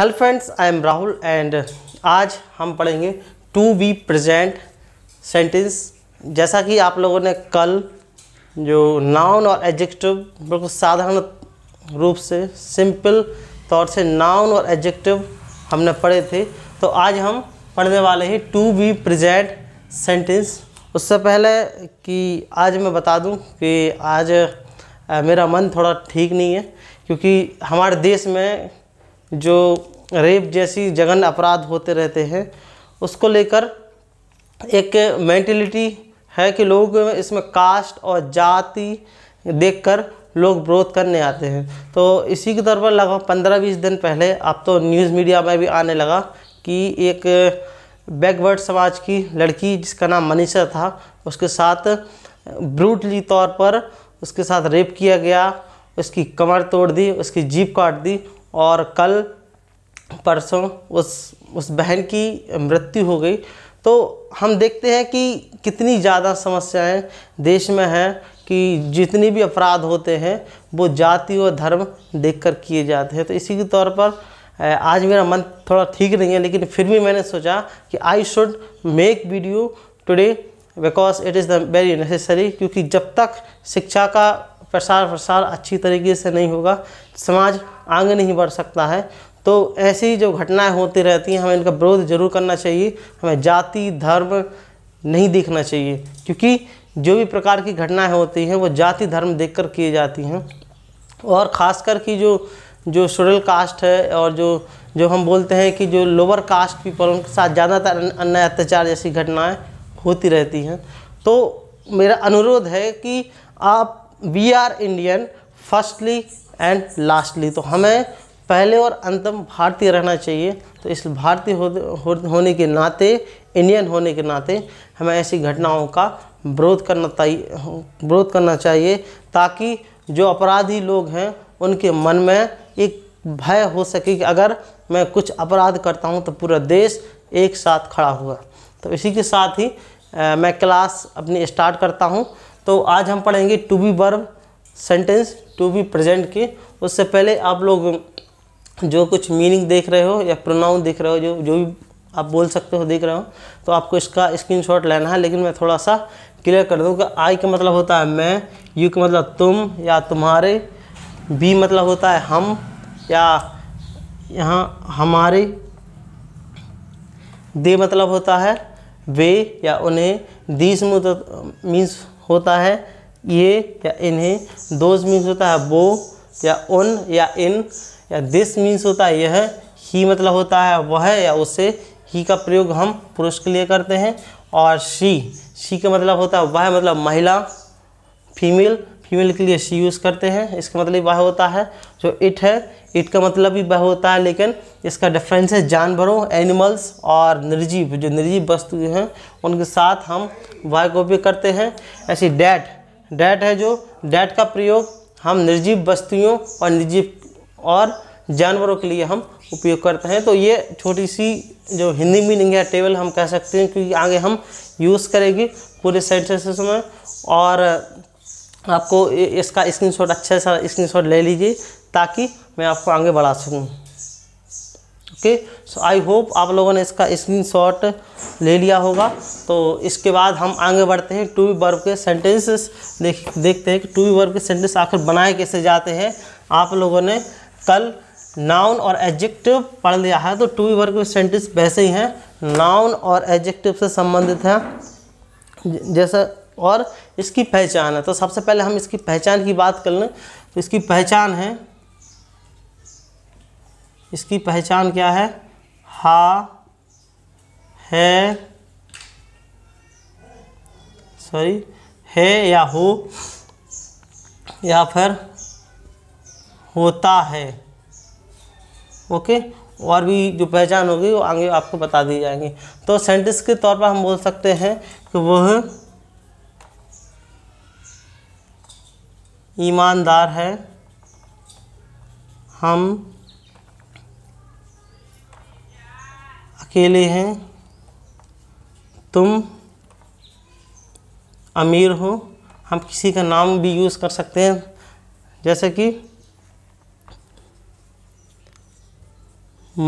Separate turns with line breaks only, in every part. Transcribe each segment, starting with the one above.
Hello friends I am Rahul and आज हम पढ़ेंगे टू बी प्रेजेंट सेंटेंस जैसा कि आप लोगों ने कल जो नाउन और एडजेक्टिव बिल्कुल साधारण रूप से सिंपल तौर से नाउन और एडजेक्टिव हमने पढ़े थे तो आज हम पढ़ने वाले हैं टू बी प्रेजेंट सेंटेंस उससे पहले कि आज मैं बता दूं कि आज uh, मेरा मन थोड़ा ठीक नहीं है क्योंकि हमारे देश में जो रेप जैसी जघन अपराध होते रहते हैं उसको लेकर एक मैंटिलिटी है कि लोग इसमें कास्ट और जाति देखकर लोग विरोध करने आते हैं तो इसी के तौर पर लगभग पंद्रह बीस दिन पहले अब तो न्यूज़ मीडिया में भी आने लगा कि एक बैकवर्ड समाज की लड़की जिसका नाम मनीषा था उसके साथ ब्रूटली तौर पर उसके साथ रेप किया गया उसकी कमर तोड़ दी उसकी जीप काट दी और कल परसों उस उस बहन की मृत्यु हो गई तो हम देखते हैं कि कितनी ज़्यादा समस्याएं देश में हैं कि जितने भी अपराध होते हैं वो जाति और धर्म देखकर किए जाते हैं तो इसी के तौर पर आज मेरा मन थोड़ा ठीक नहीं है लेकिन फिर भी मैंने सोचा कि I should make video today because it is the very necessary क्योंकि जब तक शिक्षा का प्रसार प्रसार अच्छी तरीके से नहीं होगा समाज आगे नहीं बढ़ सकता है तो ऐसी जो घटनाएं होती रहती हैं हमें इनका विरोध जरूर करना चाहिए हमें जाति धर्म नहीं देखना चाहिए क्योंकि जो भी प्रकार की घटनाएं होती हैं वो जाति धर्म देखकर किए जाती हैं और कर की जो जो शुडल कास्ट है और जो जो हम बोलते हैं कि जो लोअर कास्ट पीपल उनके साथ ज़्यादातर अन्याय अत्याचार जैसी घटनाएं होती रहती हैं तो मेरा अनुरोध है कि आप we are Indian firstly and lastly तो हमें पहले और अंतम भारतीय रहना चाहिए तो इस भारतीय हो, हो, होने के नाते इंडियन होने के नाते हमें ऐसी घटनाओं का विरोध करना विरोध करना चाहिए ताकि जो अपराधी लोग हैं उनके मन में एक भय हो सके कि अगर मैं कुछ अपराध करता हूँ तो पूरा देश एक साथ खड़ा होगा तो इसी के साथ ही आ, मैं क्लास अपनी स्टार्ट करता हूँ तो आज हम पढ़ेंगे to be verb sentence to be present के उससे पहले आप लोग जो कुछ मीनिंग देख रहे हो या प्रोनाउन देख रहे हो जो जो भी आप बोल सकते हो देख रहे हो तो आपको इसका स्क्रीनशॉट लेना है लेकिन मैं थोड़ा सा क्लियर कर दूँ कि आई का मतलब होता है मैं यू का मतलब तुम या तुम्हारे बी मतलब होता है हम या यहाँ हमारे दे मतलब होता है वे या उन्हें दीस मीन्स मतलब होता है ये या इन्हें दोज मीन्स होता है वो या उन या इन या दिस मीन्स होता है यह ही मतलब होता है वह या उससे ही का प्रयोग हम पुरुष के लिए करते हैं और शी शी का मतलब होता है वह मतलब महिला फीमेल फीमेल के लिए सी यूज़ करते हैं इसका मतलब वह होता है जो इट है इट का मतलब भी वह होता है लेकिन इसका डिफरेंस है जानवरों एनिमल्स और निर्जीव जो निर्जीव वस्तु हैं उनके साथ हम वह का उपयोग करते हैं ऐसी डैट डैट है जो डैट का प्रयोग हम निर्जीव वस्तुओं और निर्जीव और जानवरों के लिए हम उपयोग करते हैं तो ये छोटी सी जो हिंदी मीनिंग है टेबल हम कह सकते हैं क्योंकि आगे हम यूज़ करेंगे पूरे सेंटेंसेस में और आपको इसका स्क्रीनशॉट अच्छे सा स्क्रीनशॉट ले लीजिए ताकि मैं आपको आगे बढ़ा सकूँ ओके सो आई होप आप लोगों ने इसका स्क्रीनशॉट ले लिया होगा तो इसके बाद हम आगे बढ़ते हैं टू वर्ब के सेंटेंसेस देख देखते हैं कि टू वर्ब के सेंटेंस आखिर बनाए कैसे जाते हैं आप लोगों ने कल नाउन और एडजेक्टिव पढ़ लिया है तो टू वर्ग के सेंटेंस वैसे ही हैं नाउन और एडजेक्टिव से संबंधित हैं जैसा और इसकी पहचान है तो सबसे पहले हम इसकी पहचान की बात कर लें तो इसकी पहचान है इसकी पहचान क्या है हा है सॉरी है या हो या फिर होता है ओके और भी जो पहचान होगी वो आगे आपको बता दी जाएंगी तो सेंटेंस के तौर पर हम बोल सकते हैं कि वह ईमानदार है हम अकेले हैं तुम अमीर हो हम किसी का नाम भी यूज़ कर सकते हैं जैसे कि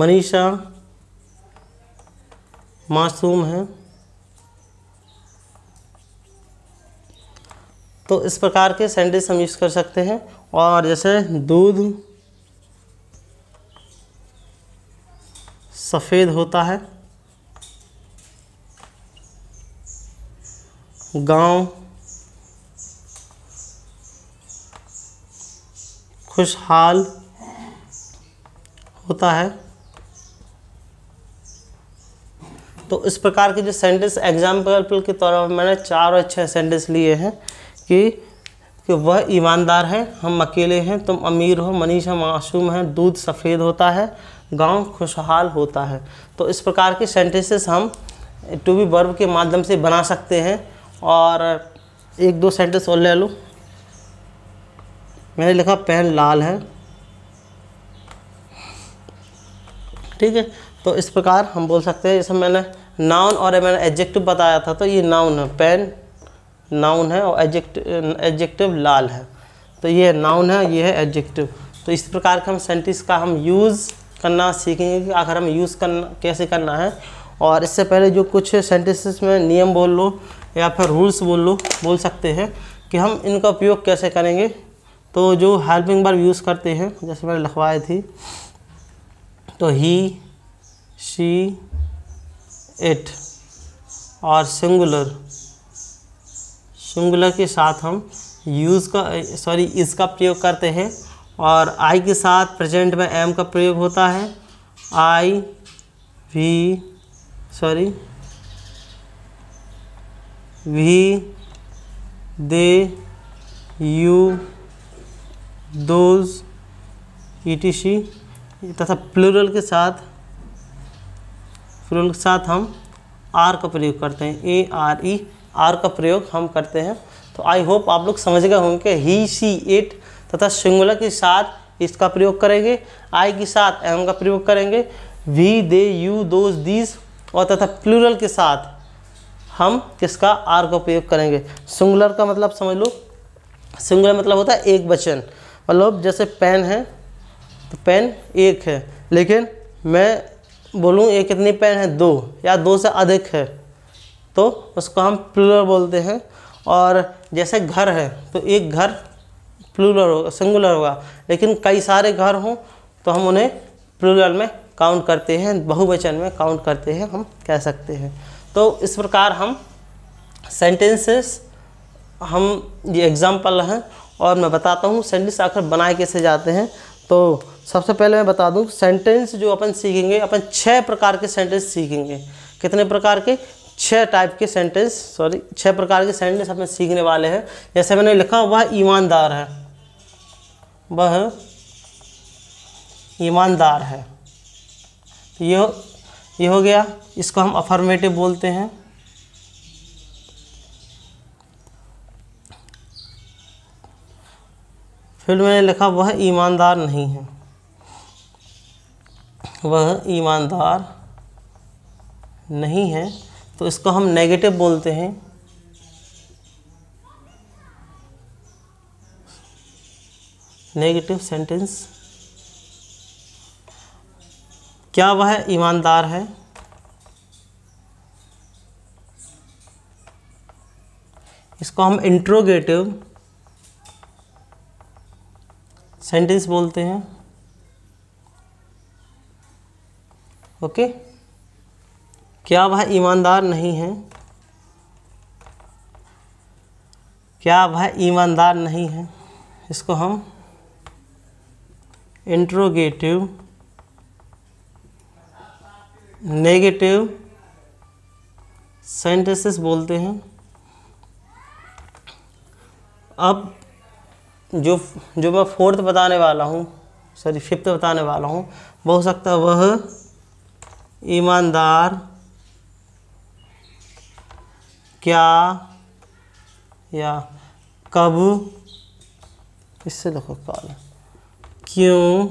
मनीषा मासूम है तो इस प्रकार के सैंडविच हम यूज़ कर सकते हैं और जैसे दूध सफ़ेद होता है गांव खुशहाल होता है तो इस प्रकार के जो सेंटेंस एग्जाम्पल के तौर पर मैंने चार और छः सेंटेंस लिए हैं कि कि वह ईमानदार है हम अकेले हैं तुम अमीर हो मनीष हम मासूम हैं दूध सफ़ेद होता है गांव खुशहाल होता है तो इस प्रकार के सेंटेंसेस हम टू बी वर्ब के माध्यम से बना सकते हैं और एक दो सेंटेंस और ले लो मैंने लिखा पेन लाल है ठीक है तो इस प्रकार हम बोल सकते हैं जैसे मैंने नाउन और मैंने एडजेक्टिव बताया था तो ये नाउन है पेन नाउन है और एजेक्ट एडजेक्टिव लाल है तो ये नाउन है ये है एडजेक्टिव तो इस प्रकार के हम सेंटेंस का हम यूज़ करना सीखेंगे कि आखिर हम यूज़ करना कैसे करना है और इससे पहले जो कुछ सेंटेंसेस में नियम बोल लो या फिर रूल्स बोल लो बोल सकते हैं कि हम इनका उपयोग कैसे करेंगे तो जो हेल्पिंग बार यूज़ करते हैं जैसे मैंने लिखवाई थी तो ही शी इट और सिंगुलर सिंगुलर के साथ हम यूज़ का सॉरी इसका प्रयोग करते हैं और आई के साथ प्रेजेंट में एम का प्रयोग होता है I we sorry we they you those etc तथा प्लूरल के साथ प्लूरल के साथ हम आर का प्रयोग करते हैं ए आर ई आर का प्रयोग हम करते हैं तो आई होप आप लोग समझ गए होंगे ही सी इट तथा सिंगुलर के साथ इसका प्रयोग करेंगे आई के साथ एम का प्रयोग करेंगे we they you those these और तथा प्लूरल के साथ हम किसका आर का प्रयोग करेंगे सिंगुलर का मतलब समझ लो सिंगुलर मतलब होता है एक बचन मतलब जैसे पेन है तो पेन एक है लेकिन मैं बोलूँ ये कितनी पेन है दो या दो से अधिक है तो उसको हम प्लूलर बोलते हैं और जैसे घर है तो एक घर प्लूलर होगा सिंगुलर होगा लेकिन कई सारे घर हों तो हम उन्हें प्लूलर में काउंट करते हैं बहुवचन में काउंट करते हैं हम कह सकते हैं तो इस प्रकार हम सेंटेंसेस हम ये एग्ज़ाम्पल हैं और मैं बताता हूँ सेंटेंस आखिर बनाए कैसे जाते हैं तो सबसे पहले मैं बता दूँ सेंटेंस जो अपन सीखेंगे अपन छः प्रकार के सेंटेंस सीखेंगे कितने प्रकार के छः टाइप के सेंटेंस सॉरी छः प्रकार के सेंटेंस अपने सीखने वाले हैं जैसे मैंने लिखा वह ईमानदार है वह ईमानदार है ये हो ये हो गया इसको हम अफर्मेटिव बोलते हैं फिर मैंने लिखा वह ईमानदार नहीं है वह ईमानदार नहीं है तो इसको हम नेगेटिव बोलते हैं नेगेटिव सेंटेंस क्या वह ईमानदार है इसको हम इंट्रोगेटिव सेंटेंस बोलते हैं ओके okay? क्या वह ईमानदार नहीं है क्या वह ईमानदार नहीं है इसको हम इंट्रोगेटिव नेगेटिव सेंटेंसेस बोलते हैं अब जो जो मैं फोर्थ बताने वाला हूँ सॉरी फिफ्थ बताने वाला हूँ हो सकता है वह ईमानदार क्या या कब इससे लिखो कॉल क्यों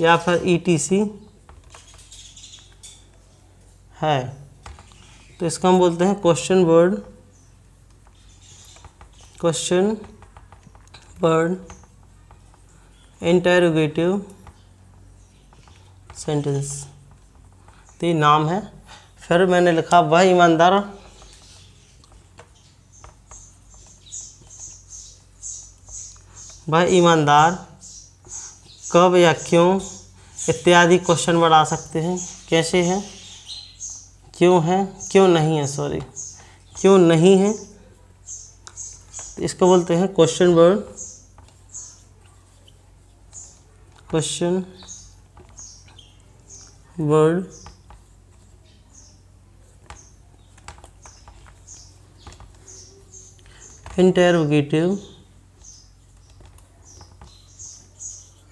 या फिर ईटीसी e है तो इसका हम बोलते हैं question word question word interrogative sentence तो ये नाम है फिर मैंने लिखा वह ईमानदार वह ईमानदार कब या क्यों इत्यादि क्वेश्चन बढ़ा सकते हैं कैसे है क्यों है क्यों नहीं है सॉरी क्यों नहीं है इसको बोलते हैं question word question word interrogative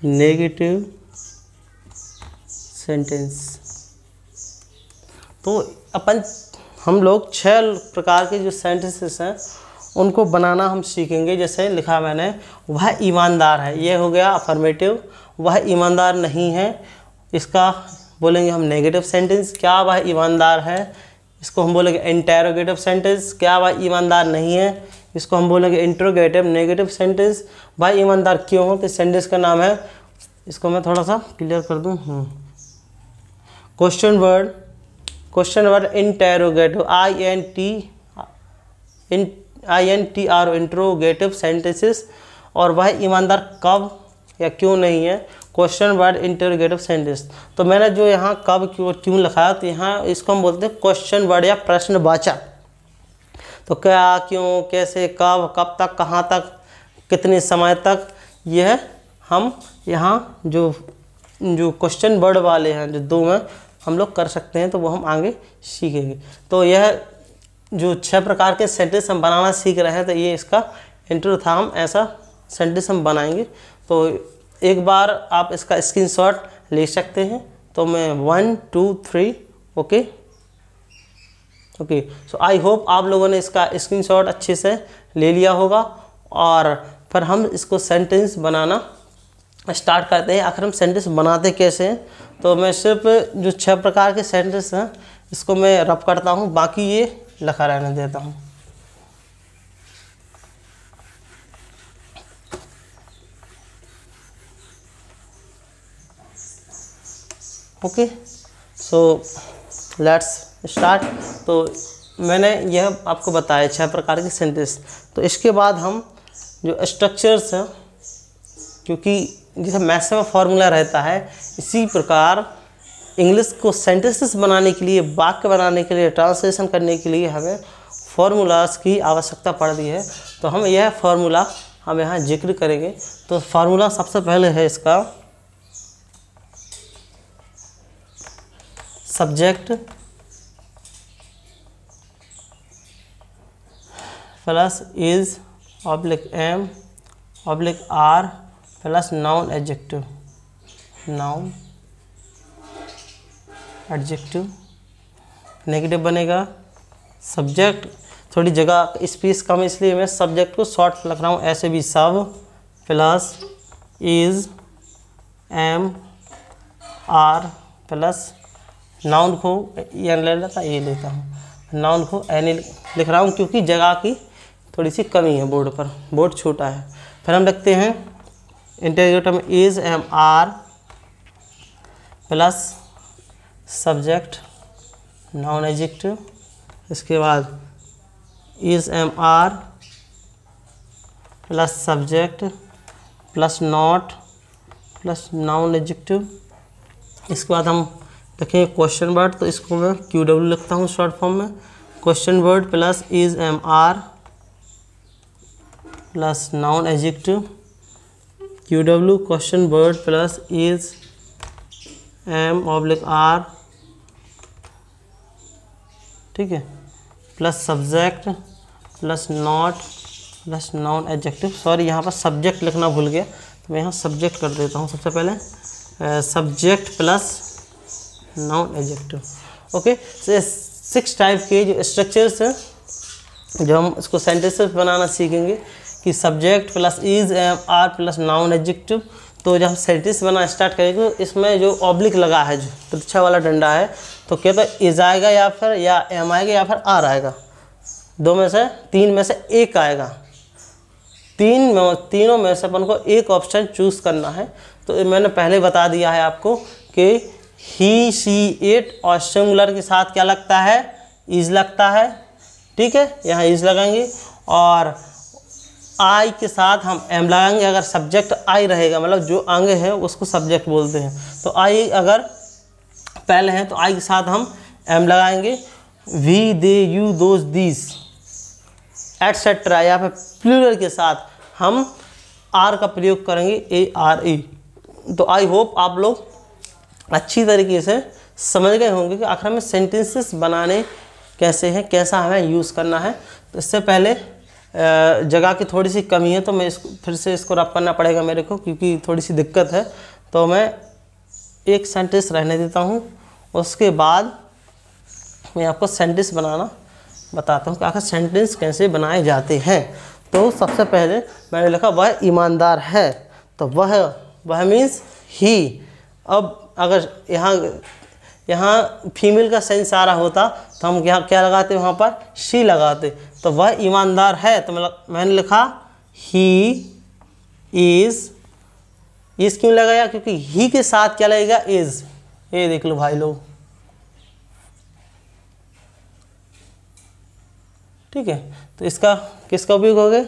negative sentence तो अपन हम लोग छह प्रकार के जो सेंटेंसेस हैं उनको बनाना हम सीखेंगे जैसे लिखा मैंने वह ईमानदार है ये हो गया अफर्मेटिव वह ईमानदार नहीं है इसका बोलेंगे हम नेगेटिव सेंटेंस क्या वह ईमानदार है इसको हम बोलेंगे इंटेरोगेटिव सेंटेंस क्या वह ईमानदार नहीं है इसको हम बोलेंगे इंट्रोगेटिव नेगेटिव सेंटेंस वह ईमानदार क्यों हो तो सेंटेंस का नाम है इसको मैं थोड़ा सा क्लियर कर दूँ question word question word interrogative I N T in I N T R interrogative sentences और वह ईमानदार कब या क्यों नहीं है क्वेश्चन वर्ड इंटरोगेटिव सेंटेंस तो मैंने जो यहाँ कब क्यों क्यों लिखा तो यहाँ इसको हम बोलते हैं क्वेश्चन वर्ड या प्रश्नवाचक तो क्या क्यों कैसे कब कब तक कहाँ तक कितने समय तक यह हम यहाँ जो जो क्वेश्चन वर्ड वाले हैं जो दो में हम लोग कर सकते हैं तो वो हम आगे सीखेंगे तो यह जो छह प्रकार के सेंटेंस हम बनाना सीख रहे हैं तो ये इसका इंट्रो था हम ऐसा सेंटेंस हम बनाएंगे तो एक बार आप इसका स्क्रीनशॉट ले सकते हैं तो मैं one two three okay okay so I hope आप लोगों ने इसका स्क्रीनशॉट अच्छे से ले लिया होगा और फिर हम इसको सेंटेंस बनाना स्टार्ट करते हैं आखिर हम सेंटेंस बनाते कैसे तो मैं सिर्फ जो छह प्रकार के सेंटेंस हैं इसको मैं रब करता हूँ बाकी ये लखा रहने देता हूँ ओके सो लेट्स स्टार्ट तो मैंने यह आपको बताया छह प्रकार के सेंटेंस तो इसके बाद हम जो स्ट्रक्चर्स हैं क्योंकि इनके सब मैथ्स में फॉर्मूला रहता है इसी प्रकार इंग्लिश को सेंटेंसेस बनाने के लिए वाक्य बनाने के लिए ट्रांसलेशन करने के लिए हमें फार्मूलाज की आवश्यकता पड़ती है तो हम यह फार्मूला हम यहाँ जिक्र करेंगे तो फार्मूला सबसे पहले है इसका subject plus is oblique am oblique are plus noun adjective noun adjective negative बनेगा सब्जेक्ट थोड़ी जगह स्पेस कम इसलिए मैं सब्जेक्ट को शॉर्ट लग रहा हूँ ऐसे भी sub plus is am are plus noun को एन ले लेता ए लेता हूँ नाउन को एन लिख रहा हूँ क्योंकि जगह की थोड़ी सी कमी है बोर्ड पर बोर्ड छोटा है फिर हम लिखते हैं term is am are plus subject noun adjective इसके बाद is am are plus subject plus not plus noun adjective इसके बाद हम देखें क्वेश्चन वर्ड तो इसको मैं क्यू डब्ल्यू लिखता हूँ शॉर्ट फॉर्म में question word plus is am are plus noun adjective Q W question word plus is am oblique are ठीक है plus subject plus not plus noun adjective sorry यहाँ पर सब्जेक्ट लिखना भूल गया तो मैं यहाँ सब्जेक्ट कर देता हूँ सबसे पहले subject plus noun adjective okay six type के जो स्ट्रक्चर्स हैं जो हम इसको सेंटेंसेस बनाना सीखेंगे कि subject plus is am are plus noun adjective तो जब हम सेंटेंस बना स्टार्ट करेंगे तो इसमें जो ऑब्लिक लगा है जो तिरछा वाला डंडा है तो क्या तो इज आएगा या फिर या एम आएगा या फिर आर आएगा दो में से तीन में से एक आएगा तीन में तीनों में से अपन को एक ऑप्शन चूज़ करना है तो मैंने पहले बता दिया है आपको कि ही सी एट और सिंगुलर के साथ क्या लगता है इज लगता है ठीक है यहाँ इज लगाएंगे और आई के साथ हम एम लगाएंगे अगर सब्जेक्ट आई रहेगा मतलब जो अंग है उसको सब्जेक्ट बोलते हैं तो आई अगर पहले हैं तो आई के साथ हम एम लगाएंगे we they you those these etcetera या फिर प्लूरल के साथ हम आर का प्रयोग करेंगे ए आर ई तो आई होप आप लोग अच्छी तरीके से समझ गए होंगे कि आखिर में सेंटेंसेस बनाने कैसे हैं कैसा हमें यूज़ करना है तो इससे पहले जगह की थोड़ी सी कमी है तो मैं इसको फिर से इसको रब करना पड़ेगा मेरे को क्योंकि थोड़ी सी दिक्कत है तो मैं एक सेंटेंस रहने देता हूँ उसके बाद मैं आपको सेंटेंस बनाना बताता हूँ कि आखिर सेंटेंस कैसे बनाए जाते हैं तो सबसे पहले मैंने लिखा वह ईमानदार है तो वह वह मीन्स ही अब अगर यहाँ यहाँ फीमेल का सेंस आ रहा होता तो हम यहाँ क्या लगाते वहाँ पर शी लगाते तो वह ईमानदार है तो मतलब मैंने लिखा ही इज़ इस क्यों लगाया क्योंकि ही के साथ क्या लगेगा इज़ ये देख लो भाई लोग ठीक है तो इसका किसका उपयोग हो गया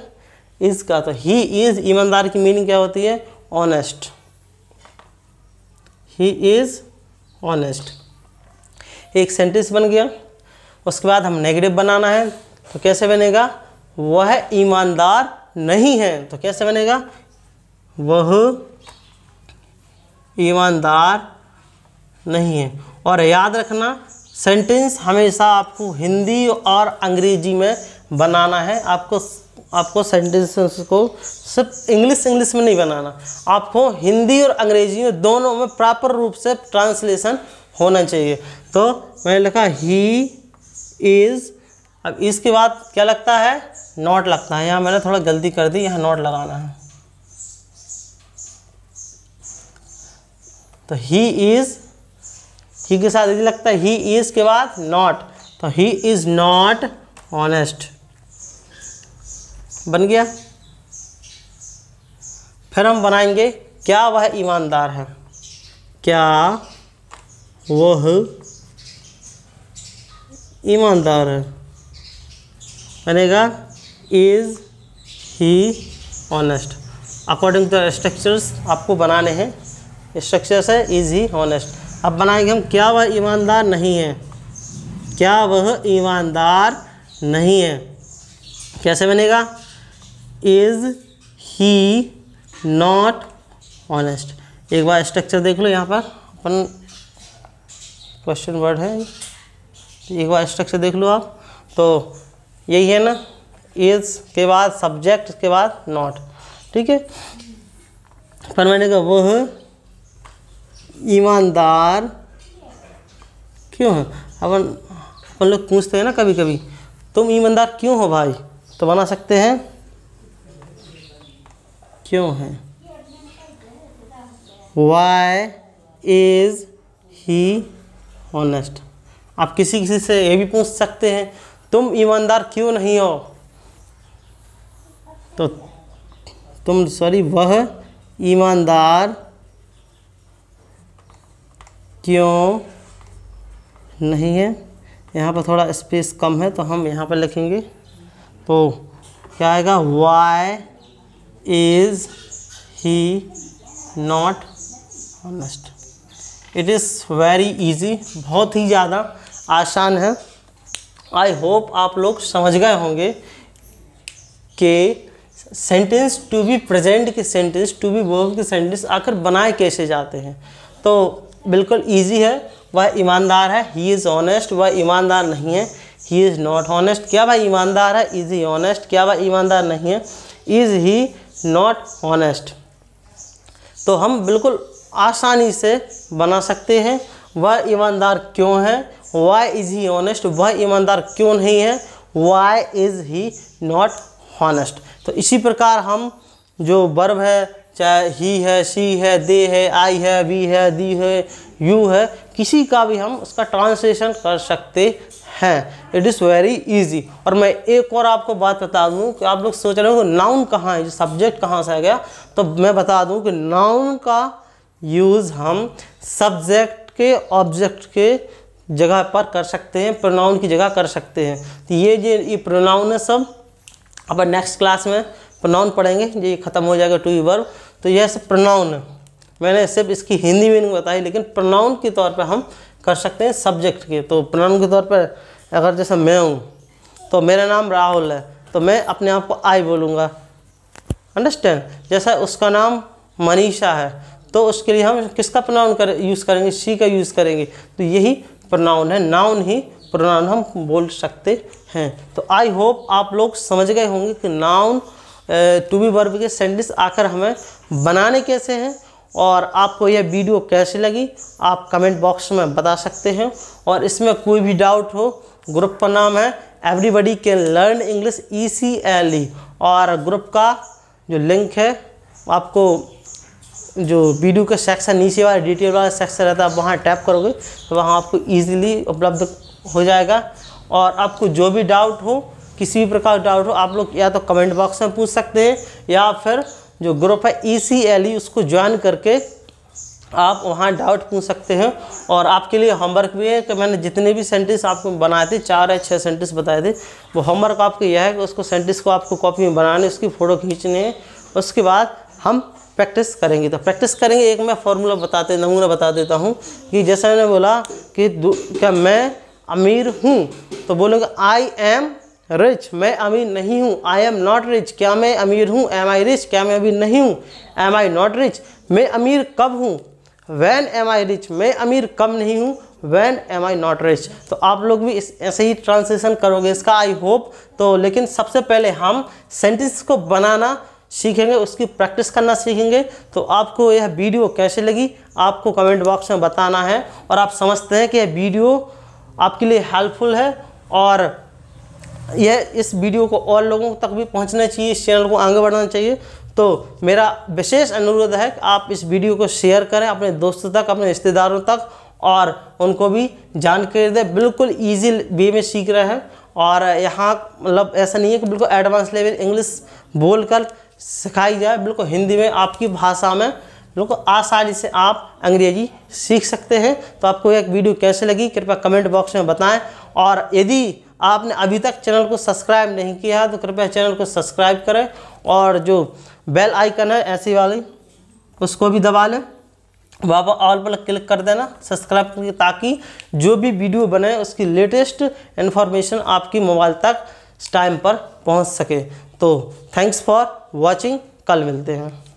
इज़ का तो ही इज़ ईमानदार की मीनिंग क्या होती है ऑनेस्ट ही इज़ ऑनेस्ट एक सेंटेंस बन गया उसके बाद हम नेगेटिव बनाना है तो कैसे बनेगा वह ईमानदार नहीं है तो कैसे बनेगा वह ईमानदार नहीं है और याद रखना सेंटेंस हमेशा आपको हिंदी और अंग्रेजी में बनाना है आपको आपको सेंटेंस को सिर्फ इंग्लिश इंग्लिश में नहीं बनाना आपको हिंदी और अंग्रेजी में दोनों में प्रॉपर रूप से ट्रांसलेशन होना चाहिए तो मैंने लिखा ही इज़ अब इसके बाद क्या लगता है नॉट लगता है यहाँ मैंने थोड़ा गलती कर दी यहाँ नॉट लगाना है तो ही इज़ ही के साथ यदि लगता है ही इज़ के बाद नॉट तो ही इज़ नॉट ऑनेस्ट बन गया फिर हम बनाएंगे क्या वह ईमानदार है क्या वह ईमानदार है बनेगा is he honest according to structures आपको बनाने हैं स्ट्रक्चर्स है इज ही ऑनेस्ट अब बनाएंगे हम क्या वह ईमानदार नहीं है क्या वह ईमानदार नहीं है कैसे बनेगा इज ही नॉट ऑनेस्ट एक बार स्ट्रक्चर देख लो यहाँ पर अपन क्वेश्चन वर्ड है एक बार स्ट्रक्चर देख लो आप तो यही है ना इज के बाद सब्जेक्ट के बाद नॉट ठीक है पर मैंने कहा वह ईमानदार क्यों है अपन अपन लोग पूछते हैं ना कभी कभी तुम ईमानदार क्यों हो भाई तो बना सकते हैं क्यों है वाई इज़ ही ऑनेस्ट आप किसी किसी से ये भी पूछ सकते हैं तुम ईमानदार क्यों नहीं हो तो तुम सॉरी वह ईमानदार क्यों नहीं है यहाँ पर थोड़ा स्पेस कम है तो हम यहाँ पर लिखेंगे तो क्या आएगा why is he not honest it is very easy बहुत ही ज़्यादा आसान है आई होप आप लोग समझ गए होंगे कि सेंटेंस टू बी प्रेजेंट के सेंटेंस टू बी वर्ब के सेंटेंस आकर बनाए कैसे जाते हैं तो बिल्कुल इजी है वह ईमानदार है ही इज़ ऑनेस्ट वह ईमानदार नहीं है ही इज़ नॉट ऑनेस्ट क्या वह ईमानदार है इज़ ही ऑनेस्ट क्या वह ईमानदार नहीं है इज़ ही नॉट ऑनेस्ट तो हम बिल्कुल आसानी से बना सकते हैं वह ईमानदार क्यों है वाई इज़ ही ऑनेस्ट वह ईमानदार क्यों नहीं है why is he not honest तो इसी प्रकार हम जो वर्ब है चाहे ही है सी है दे है आई है वी है दी है यू है किसी का भी हम उसका ट्रांसलेशन कर सकते हैं इट इज़ वेरी इजी और मैं एक और आपको बात बता दूं कि आप लोग सोच रहे हो नाउन कहाँ है जो सब्जेक्ट कहाँ से आ गया तो मैं बता दूं कि नाउन का यूज़ हम सब्जेक्ट के ऑब्जेक्ट के जगह पर कर सकते हैं प्रोनाउन की जगह कर सकते हैं तो ये जो ये प्रोनाउन है सब अपन नेक्स्ट क्लास में प्रोनाउन पढ़ेंगे ये ख़त्म हो जाएगा टू वर्ब तो यह सब प्रोनाउन है मैंने सिर्फ इसकी हिंदी मीनिंग बताई लेकिन प्रोनाउन के तौर पर हम कर सकते हैं सब्जेक्ट के तो प्रोनाउन के तौर पर अगर जैसे मैं हूँ तो मेरा नाम राहुल है तो मैं अपने आप को आई बोलूँगा अंडरस्टैंड जैसा उसका नाम मनीषा है तो उसके लिए हम किसका प्रोनाउन कर यूज़ करेंगे शी का यूज़ करेंगे तो यही प्रोनाउन है नाउन ही प्रोनाउन हम बोल सकते हैं तो आई होप आप लोग समझ गए होंगे कि नाउन टू बी वर्ब के सेंटेंस आकर हमें बनाने कैसे हैं और आपको यह वीडियो कैसी लगी आप कमेंट बॉक्स में बता सकते हैं और इसमें कोई भी डाउट हो ग्रुप का नाम है everybody can learn English E C L E और ग्रुप का जो लिंक है आपको जो वीडियो का सेक्शन नीचे वाला डिटेल वाला सेक्शन रहता है वहाँ टैप करोगे तो वहाँ आपको इजीली उपलब्ध हो जाएगा और आपको जो भी डाउट हो किसी भी प्रकार का डाउट हो आप लोग या तो कमेंट बॉक्स में पूछ सकते हैं या फिर जो ग्रुप है ई सी एल ई उसको ज्वाइन करके आप वहाँ डाउट पूछ सकते हैं और आपके लिए होमवर्क भी है कि मैंने जितने भी सेंटेंस आपको बनाए थे चार या छः सेंटेंस बताए थे वो होमवर्क आपके यह है कि उसको सेंटेंस को आपको कॉपी में बनाने उसकी फ़ोटो खींचने उसके बाद हम प्रैक्टिस करेंगे तो प्रैक्टिस करेंगे एक मैं फॉर्मूला बताते नमूना बता देता हूँ कि जैसे मैंने बोला कि क्या मैं अमीर हूँ तो बोलोगे आई एम रिच मैं अमीर नहीं हूँ आई एम नॉट रिच क्या मैं अमीर हूँ एम आई रिच क्या मैं अमीर नहीं हूँ एम आई नॉट रिच मैं अमीर कब हूँ वैन एम आई रिच मैं अमीर कब नहीं हूँ when am I not rich तो आप लोग भी इस ऐसे ही ट्रांसलेशन करोगे इसका आई होप तो लेकिन सबसे पहले हम सेंटेंस को बनाना सीखेंगे उसकी प्रैक्टिस करना सीखेंगे तो आपको यह वीडियो कैसे लगी आपको कमेंट बॉक्स में बताना है और आप समझते हैं कि यह वीडियो आपके लिए हेल्पफुल है और यह इस वीडियो को और लोगों तक भी पहुंचना चाहिए इस चैनल को आगे बढ़ाना चाहिए तो मेरा विशेष अनुरोध है कि आप इस वीडियो को शेयर करें अपने दोस्तों तक अपने रिश्तेदारों तक और उनको भी जानकारी दें बिल्कुल ईजी वे में सीख रहे हैं और यहाँ मतलब ऐसा नहीं है कि बिल्कुल एडवांस लेवल इंग्लिश बोल कर सिखाई जाए बिल्कुल हिंदी में आपकी भाषा में बिल्कुल आसानी से आप अंग्रेजी सीख सकते हैं तो आपको एक वीडियो कैसे लगी कृपया कमेंट बॉक्स में बताएं और यदि आपने अभी तक चैनल को सब्सक्राइब नहीं किया है तो कृपया चैनल को सब्सक्राइब करें और जो बेल आइकन है ऐसी वाली उसको भी दबा लें वहाँ पर ऑल पर क्लिक कर देना सब्सक्राइब करके ताकि जो भी वीडियो बने उसकी लेटेस्ट इन्फॉर्मेशन आपकी मोबाइल तक टाइम पर पहुँच सके तो थैंक्स फॉर वॉचिंग कल मिलते हैं